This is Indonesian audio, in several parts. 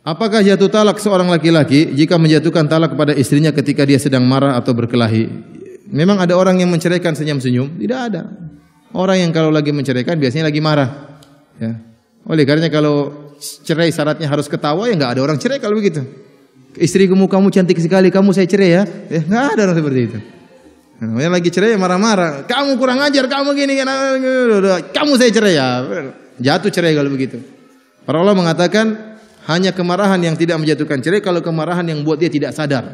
Apakah jatuh talak seorang laki-laki jika menjatuhkan talak kepada istrinya ketika dia sedang marah atau berkelahi? Memang ada orang yang menceraikan senyum-senyum? Tidak ada. Orang yang kalau lagi menceraikan biasanya lagi marah. Ya. Oleh karenanya kalau cerai syaratnya harus ketawa ya nggak ada orang cerai kalau begitu. Istri kamu kamu cantik sekali, kamu saya cerai ya. Ya nggak ada orang seperti itu. Namanya lagi cerai ya marah-marah. Kamu kurang ajar, kamu gini, kan. kamu saya cerai ya. Jatuh cerai kalau begitu. Para Allah mengatakan hanya kemarahan yang tidak menjatuhkan cerai kalau kemarahan yang buat dia tidak sadar.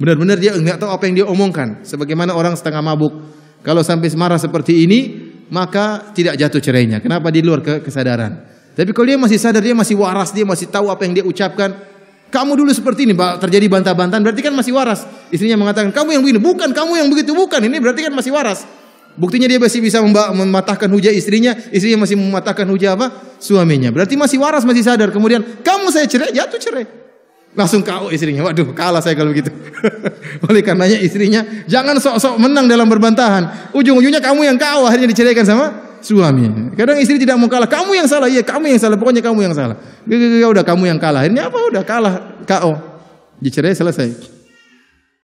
Benar-benar dia enggak tahu apa yang dia omongkan. Sebagaimana orang setengah mabuk. Kalau sampai marah seperti ini, maka tidak jatuh cerainya. Kenapa di luar kesadaran? Tapi kalau dia masih sadar, dia masih waras, dia masih tahu apa yang dia ucapkan. Kamu dulu seperti ini, terjadi bantah-bantahan, berarti kan masih waras. Istrinya mengatakan, kamu yang begini, bukan, kamu yang begitu, bukan. Ini berarti kan masih waras. Buktinya dia masih bisa mematahkan hujah istrinya, istrinya masih mematahkan hujah apa? Suaminya. Berarti masih waras, masih sadar. Kemudian, kamu saya cerai, jatuh ya, cerai. Langsung kau istrinya. Waduh, kalah saya kalau begitu. Oleh karenanya istrinya, jangan sok-sok menang dalam berbantahan. Ujung-ujungnya kamu yang kau akhirnya diceraikan sama suaminya. Kadang istri tidak mau kalah. Kamu yang salah, iya kamu yang salah. Pokoknya kamu yang salah. Udah kamu yang kalah. ini apa? Udah kalah, Kau. Dicerai selesai.